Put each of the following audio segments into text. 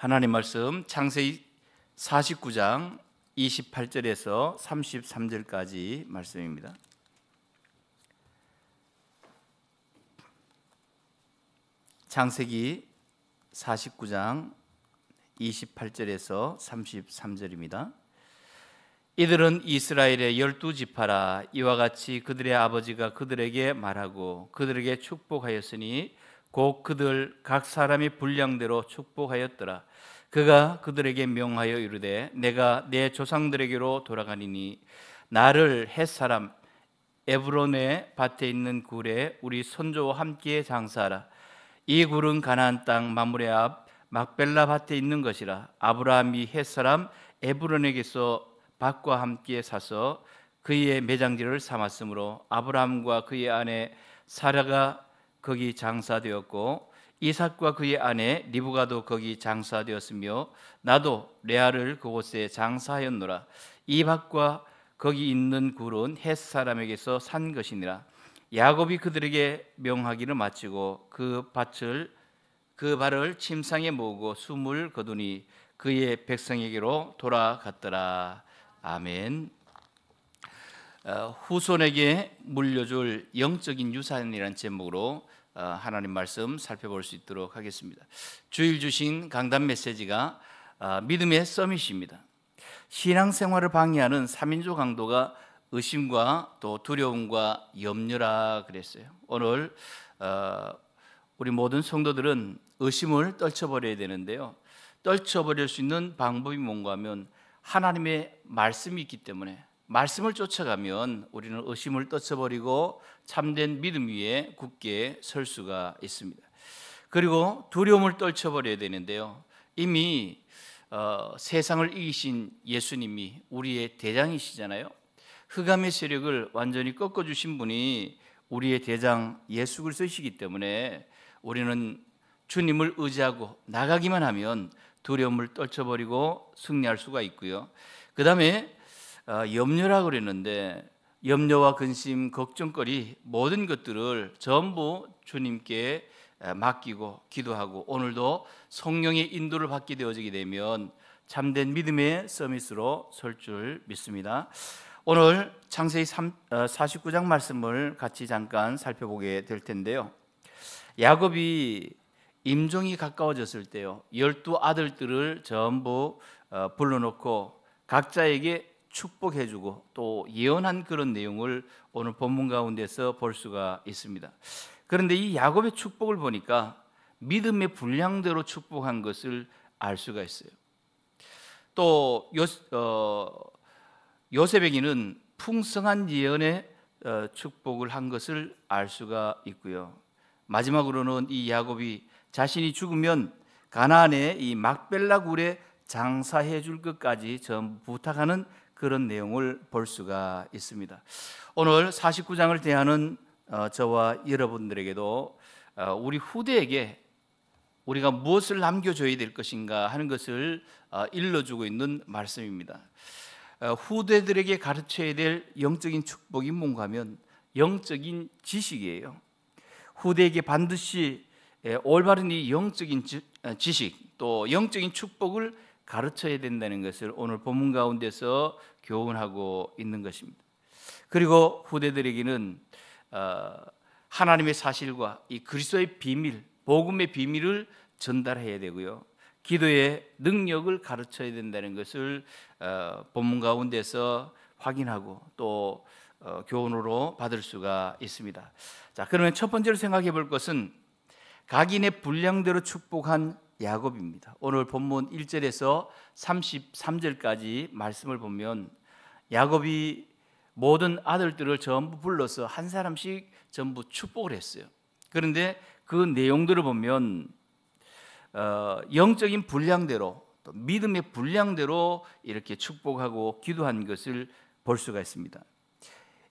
하나님 말씀 창세기 49장 28절에서 33절까지 말씀입니다. 창세기 49장 28절에서 33절입니다. 이들은 이스라엘의 열두 지파라 이와 같이 그들의 아버지가 그들에게 말하고 그들에게 축복하였으니 곧 그들 각 사람이 분량대로 축복하였더라. 그가 그들에게 명하여 이르되 내가 내 조상들에게로 돌아가니니 나를 햇사람 에브론의 밭에 있는 굴에 우리 선조와 함께 장사하라. 이 굴은 가나안 땅 마물의 앞 막벨라 밭에 있는 것이라. 아브라함이 햇사람 에브론에게서 밭과 함께 사서 그의 매장지를 삼았으므로 아브라함과 그의 아내 사라가 거기 장사되었고 이삭과 그의 아내 리브가도 거기 장사되었으며 나도 레아를 그곳에 장사하였노라 이박과 거기 있는 굴은 헷 사람에게서 산 것이니라 야곱이 그들에게 명하기를 마치고 그 밭을 그 발을 침상에 모으고 숨을 거두니 그의 백성에게로 돌아갔더라 아멘 어, 후손에게 물려줄 영적인 유산이라는 제목으로 어, 하나님 말씀 살펴볼 수 있도록 하겠습니다. 주일 주신 강단 메시지가 어, 믿음의 서밋입니다. 신앙생활을 방해하는 3인조 강도가 의심과 또 두려움과 염려라 그랬어요. 오늘 우리 모든 성도들은 의심을 떨쳐버려야 되는데요. 떨쳐버릴 수 있는 방법이 뭔가 하면 하나님의 말씀이 있기 때문에 말씀을 쫓아가면 우리는 의심을 떠쳐버리고 참된 믿음 위에 굳게 설 수가 있습니다. 그리고 두려움을 떨쳐버려야 되는데요. 이미 어, 세상을 이기신 예수님이 우리의 대장이시잖아요. 흑암의 세력을 완전히 꺾어주신 분이 우리의 대장 예수 그리스도시기 때문에 우리는 주님을 의지하고 나가기만 하면 두려움을 떨쳐버리고 승리할 수가 있고요. 그 다음에 아, 염려라 그랬는데 염려와 근심, 걱정거리 모든 것들을 전부 주님께 아, 맡기고 기도하고 오늘도 성령의 인도를 받게 되어지게 되면 참된 믿음의 서밋으로 설 줄 믿습니다. 오늘 창세기 49장 아, 말씀을 같이 잠깐 살펴보게 될 텐데요. 야곱이 임종이 가까워졌을 때요. 열두 아들들을 전부 어, 불러놓고 각자에게 축복해주고 또 예언한 그런 내용을 오늘 본문 가운데서 볼 수가 있습니다. 그런데 이 야곱의 축복을 보니까 믿음의 분량대로 축복한 것을 알 수가 있어요. 또 요, 어, 요셉에게는 풍성한 예언의 어, 축복을 한 것을 알 수가 있고요. 마지막으로는 이 야곱이 자신이 죽으면 가나안의 이 막벨라 굴에 장사해 줄 것까지 전부 탁하는 그런 내용을 볼 수가 있습니다. 오늘 49장을 대하는 어, 저와 여러분들에게도 어, 우리 후대에게 우리가 무엇을 남겨줘야 될 것인가 하는 것을 어, 일러주고 있는 말씀입니다. 후대들에게 가르쳐야 될 영적인 축복이 뭔가 하면 영적인 지식이에요. 후대에게 반드시 올바른 이 영적인 지식 또 영적인 축복을 가르쳐야 된다는 것을 오늘 본문 가운데서 교훈하고 있는 것입니다. 그리고 후대들에게는 어, 하나님의 사실과 이 그리스도의 비밀, 복음의 비밀을 전달해야 되고요. 기도의 능력을 가르쳐야 된다는 것을 어, 본문 가운데서 확인하고 또 어, 교훈으로 받을 수가 있습니다. 자, 그러면 첫 번째로 생각해 볼 것은 각인의 분량대로 축복한 야곱입니다. 오늘 본문 1절에서 33절까지 말씀을 보면 야곱이 모든 아들들을 전부 불러서 한 사람씩 전부 축복을 했어요. 그런데 그 내용들을 보면 어, 영적인 분량대로 또 믿음의 분량대로 이렇게 축복하고 기도한 것을 볼 수가 있습니다.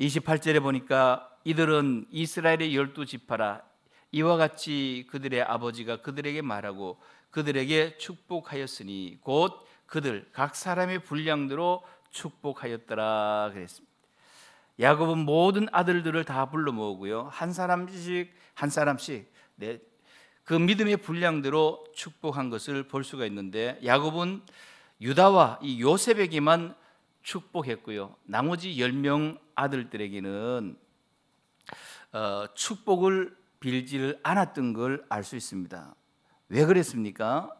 28절에 보니까 이들은 이스라엘의 열두 지파라 이와 같이 그들의 아버지가 그들에게 말하고 그들에게 축복하였으니 곧 그들 각 사람의 분량대로 축복하였더라 그랬습니다. 야곱은 모든 아들들을 다 불러 모으고요. 한 사람씩 한 사람씩 네, 그 믿음의 분량대로 축복한 것을 볼 수가 있는데 야곱은 유다와 이 요셉에게만 축복했고요. 나머지 1명 아들들에게는 어, 축복을 빌지를 않았던 걸 알 수 있습니다. 왜 그랬습니까?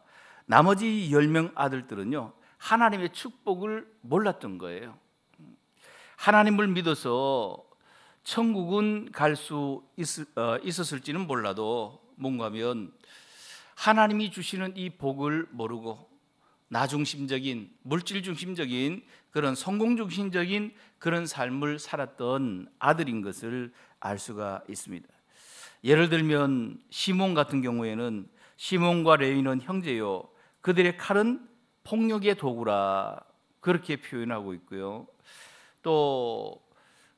나머지 10명 아들들은요, 하나님의 축복을 몰랐던 거예요. 하나님을 믿어서 천국은 갈수 어, 있었을지는 몰라도 뭔가 면 하나님이 주시는 이 복을 모르고 나 중심적인 물질 중심적인 그런 성공 중심적인 그런 삶을 살았던 아들인 것을 알 수가 있습니다. 예를 들면 시몬 같은 경우에는 시몬과 레위는 형제요. 그들의 칼은 폭력의 도구라 그렇게 표현하고 있고요. 또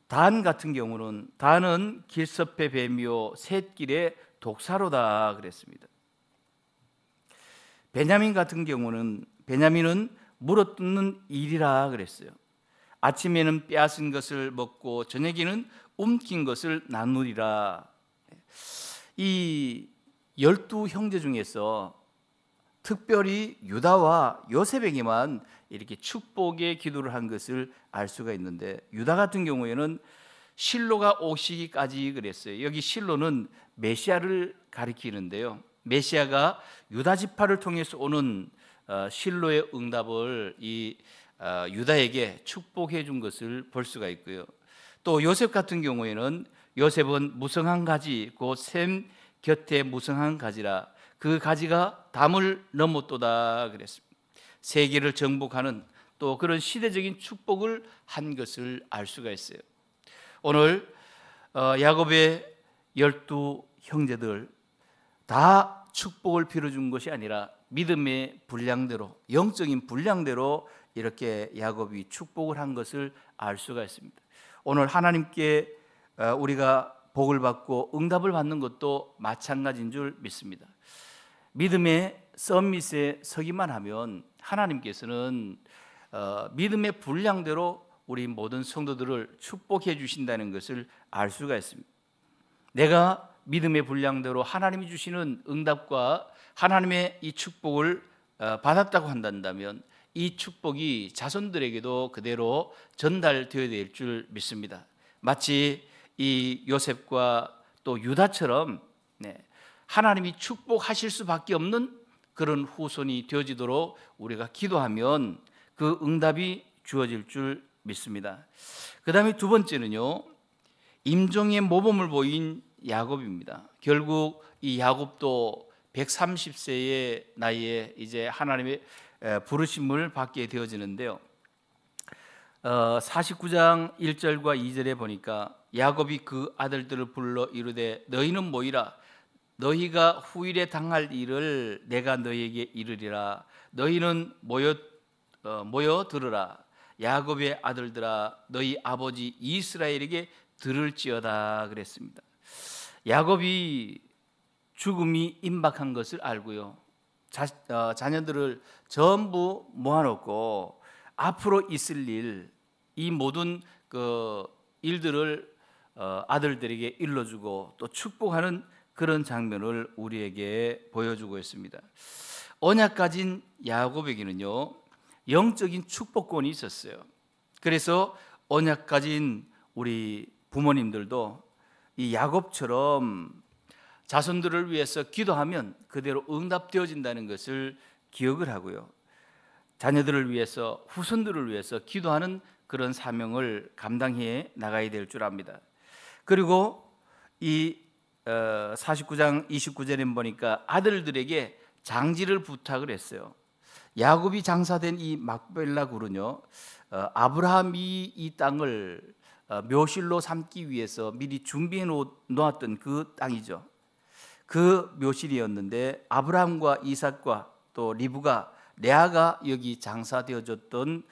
단 같은 경우는 단은 길섭의 뱀이요 샛길의 독사로다 그랬습니다. 베냐민 같은 경우는 베냐민은 물어뜯는 일이라 그랬어요. 아침에는 빼앗은 것을 먹고 저녁에는 움킨 것을 나누리라. 이 열두 형제 중에서 특별히 유다와 요셉에게만 이렇게 축복의 기도를 한 것을 알 수가 있는데 유다 같은 경우에는 실로가 오시기까지 그랬어요. 여기 실로는 메시아를 가리키는데요. 메시아가 유다 지파를 통해서 오는 어, 실로의 응답을 이 어, 유다에게 축복해 준 것을 볼 수가 있고요. 또 요셉 같은 경우에는 요셉은 무성한 가지 곧샘 곁에 무성한 가지라 그 가지가 담을 넘었도다 그랬습니다. 세계를 정복하는 또 그런 시대적인 축복을 한 것을 알 수가 있어요. 오늘 어, 야곱의 열두 형제들 다 축복을 빌어준 것이 아니라 믿음의 분량대로 영적인 분량대로 이렇게 야곱이 축복을 한 것을 알 수가 있습니다. 오늘 하나님께 어, 우리가 복을 받고 응답을 받는 것도 마찬가지인 줄 믿습니다. 믿음의 썸밋에 서기만 하면 하나님께서는 어, 믿음의 분량대로 우리 모든 성도들을 축복해 주신다는 것을 알 수가 있습니다. 내가 믿음의 분량대로 하나님이 주시는 응답과 하나님의 이 축복을 어, 받았다고 한다면 이 축복이 자손들에게도 그대로 전달되어야 될 줄 믿습니다. 마치 이 요셉과 또 유다처럼 네, 하나님이 축복하실 수밖에 없는 그런 후손이 되어지도록 우리가 기도하면 그 응답이 주어질 줄 믿습니다. 그 다음에 두 번째는요, 임종의 모범을 보인 야곱입니다. 결국 이 야곱도 130세의 나이에 이제 하나님의 부르심을 받게 되어지는데요. 49장 어, 1절과 2절에 보니까 야곱이 그 아들들을 불러 이르되 너희는 모이라 너희가 후일에 당할 일을 내가 너희에게 이르리라 너희는 모여 어, 모여 들으라 야곱의 아들들아 너희 아버지 이스라엘에게 들을지어다 그랬습니다. 야곱이 죽음이 임박한 것을 알고요. 자, 어, 자녀들을 전부 모아놓고 앞으로 있을 일, 이 모든 그 일들을 어, 아들들에게 일러주고 또 축복하는 그런 장면을 우리에게 보여주고 있습니다. 언약 가진 야곱에게는요 영적인 축복권이 있었어요. 그래서 언약 가진 우리 부모님들도 이 야곱처럼 자손들을 위해서 기도하면 그대로 응답되어진다는 것을 기억을 하고요. 자녀들을 위해서 후손들을 위해서 기도하는 그런 사명을 감당해 나가야 될 줄 압니다. 그리고 이 49장 어, 29절에 보니까 아들들에게 장지를 부탁을 했어요. 야곱이 장사된 이 막벨라 굴은요 어, 아브라함이 이 땅을 어, 묘실로 삼기 위해서 미리 준비해 놓았던 그 땅이죠. 그 묘실이었는데 아브라함과 이삭과 또 리브가 레아가 여기 장사되어졌던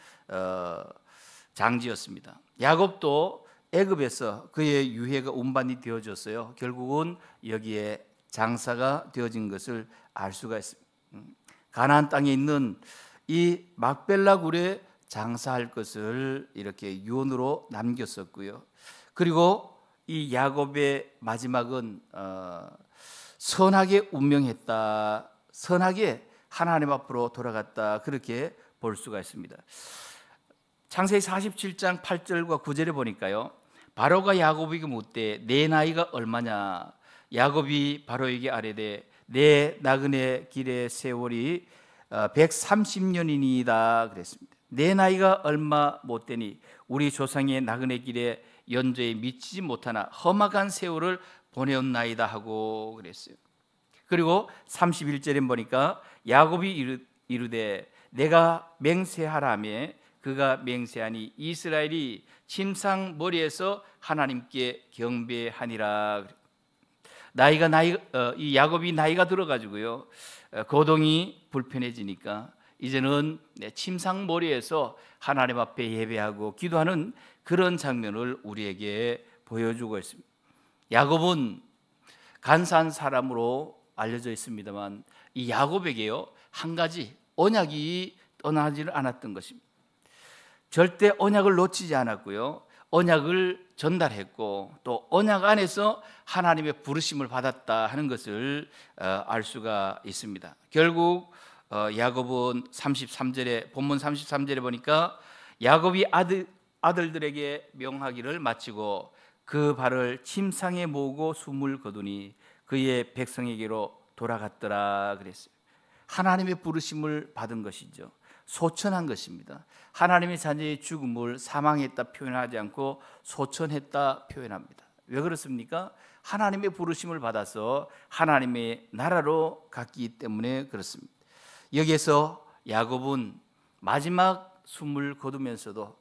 장지였습니다. 야곱도 애굽에서 그의 유해가 운반이 되어졌어요. 결국은 여기에 장사가 되어진 것을 알 수가 있습니다. 음, 가나안 땅에 있는 이 막벨라 굴에 장사할 것을 이렇게 유언으로 남겼었고요. 그리고 이 야곱의 마지막은 어, 선하게 운명했다. 선하게 하나님 앞으로 돌아갔다. 그렇게 볼 수가 있습니다. 창세기 47장 8절과 9절에 보니까요. 바로가 야곱에게 묻되 내 나이가 얼마냐 야곱이 바로에게 아뢰되 내 나그네 길의 세월이 130년이니이다 어, 그랬습니다. 내 나이가 얼마 못 되니 우리 조상의 나그네 길에 연조에 미치지 못하나 험악한 세월을 보내온나이다 하고 그랬어요. 그리고 31절에 보니까 야곱이 이르, 되 내가 맹세하라며 그가 맹세하니 이스라엘이 침상 머리에서 하나님께 경배하니라. 나이가 나이 어, 이 야곱이 나이가 들어가지고요 어, 거동이 불편해지니까 이제는 침상 머리에서 하나님 앞에 예배하고 기도하는 그런 장면을 우리에게 보여주고 있습니다. 야곱은 간사한 사람으로 알려져 있습니다만 이 야곱에게요 한 가지 언약이 떠나지를 않았던 것입니다. 절대 언약을 놓치지 않았고요. 언약을 전달했고 또 언약 안에서 하나님의 부르심을 받았다 하는 것을 어, 알 수가 있습니다. 결국 어, 야곱은 33절에 본문 33절에 보니까 야곱이 아들 아들들에게 명하기를 마치고 그 발을 침상에 모으고 숨을 거두니 그의 백성에게로 돌아갔더라 그랬어요. 하나님의 부르심을 받은 것이죠. 소천한 것입니다. 하나님의 자녀의 죽음을 사망했다 표현하지 않고 소천했다 표현합니다. 왜 그렇습니까? 하나님의 부르심을 받아서 하나님의 나라로 갔기 때문에 그렇습니다. 여기에서 야곱은 마지막 숨을 거두면서도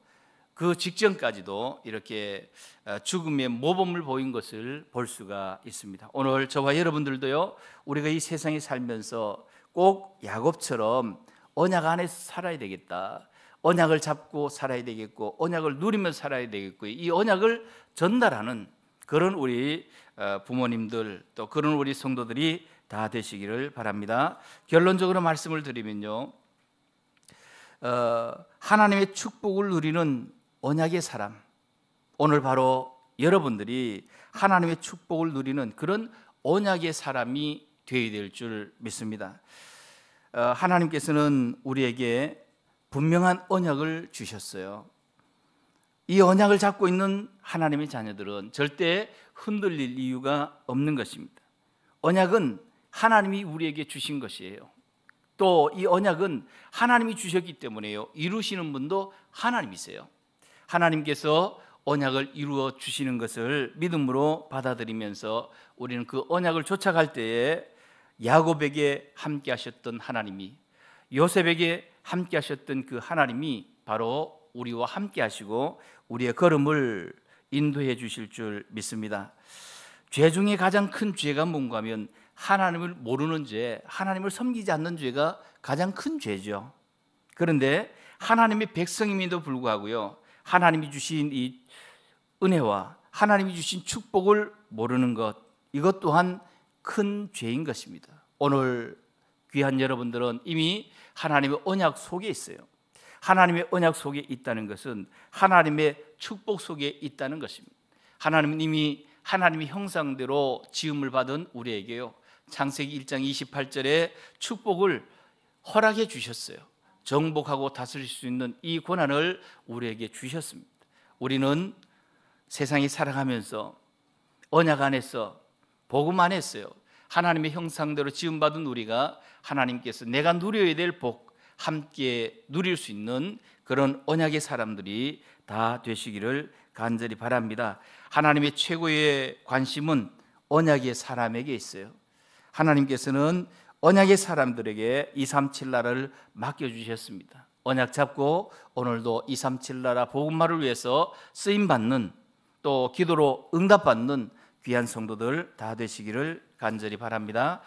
그 직전까지도 이렇게 어, 죽음의 모범을 보인 것을 볼 수가 있습니다. 오늘 저와 여러분들도요, 우리가 이 세상에 살면서 꼭 야곱처럼 언약 안에 살아야 되겠다. 언약을 잡고 살아야 되겠고 언약을 누리며 살아야 되겠고 이 언약을 전달하는 그런 우리 어, 부모님들 또 그런 우리 성도들이 다 되시기를 바랍니다. 결론적으로 말씀을 드리면요. 어, 하나님의 축복을 누리는 언약의 사람. 오늘 바로 여러분들이 하나님의 축복을 누리는 그런 언약의 사람이 되어야 될 줄 믿습니다. 어, 하나님께서는 우리에게 분명한 언약을 주셨어요. 이 언약을 잡고 있는 하나님의 자녀들은 절대 흔들릴 이유가 없는 것입니다. 언약은 하나님이 우리에게 주신 것이에요. 또 이 언약은 하나님이 주셨기 때문에요. 이루시는 분도 하나님이세요. 하나님께서 언약을 이루어 주시는 것을 믿음으로 받아들이면서 우리는 그 언약을 쫓아갈 때에 야곱에게 함께 하셨던 하나님이 요셉에게 함께 하셨던 그 하나님이 바로 우리와 함께 하시고 우리의 걸음을 인도해 주실 줄 믿습니다. 죄 중에 가장 큰 죄가 뭔가 하면 하나님을 모르는 죄, 하나님을 섬기지 않는 죄가 가장 큰 죄죠. 그런데 하나님의 백성임에도 불구하고요. 하나님이 주신 이 은혜와 하나님이 주신 축복을 모르는 것 이것 또한 큰 죄인 것입니다. 오늘 귀한 여러분들은 이미 하나님의 언약 속에 있어요. 하나님의 언약 속에 있다는 것은 하나님의 축복 속에 있다는 것입니다. 하나님은 이미 하나님의 형상대로 지음을 받은 우리에게요. 창세기 1장 28절에 축복을 허락해 주셨어요. 정복하고 다스릴 수 있는 이 권한을 우리에게 주셨습니다. 우리는 세상이 살아가면서 언약 안에서 복음만 했어요. 하나님의 형상대로 지음받은 우리가 하나님께서 내가 누려야 될 복 함께 누릴 수 있는 그런 언약의 사람들이 다 되시기를 간절히 바랍니다. 하나님의 최고의 관심은 언약의 사람에게 있어요. 하나님께서는 언약의 사람들에게 237 나라를 맡겨 주셨습니다. 언약 잡고 오늘도 237 나라 복음 말을 위해서 쓰임 받는 또 기도로 응답받는 귀한 성도들 다 되시기를 간절히 바랍니다.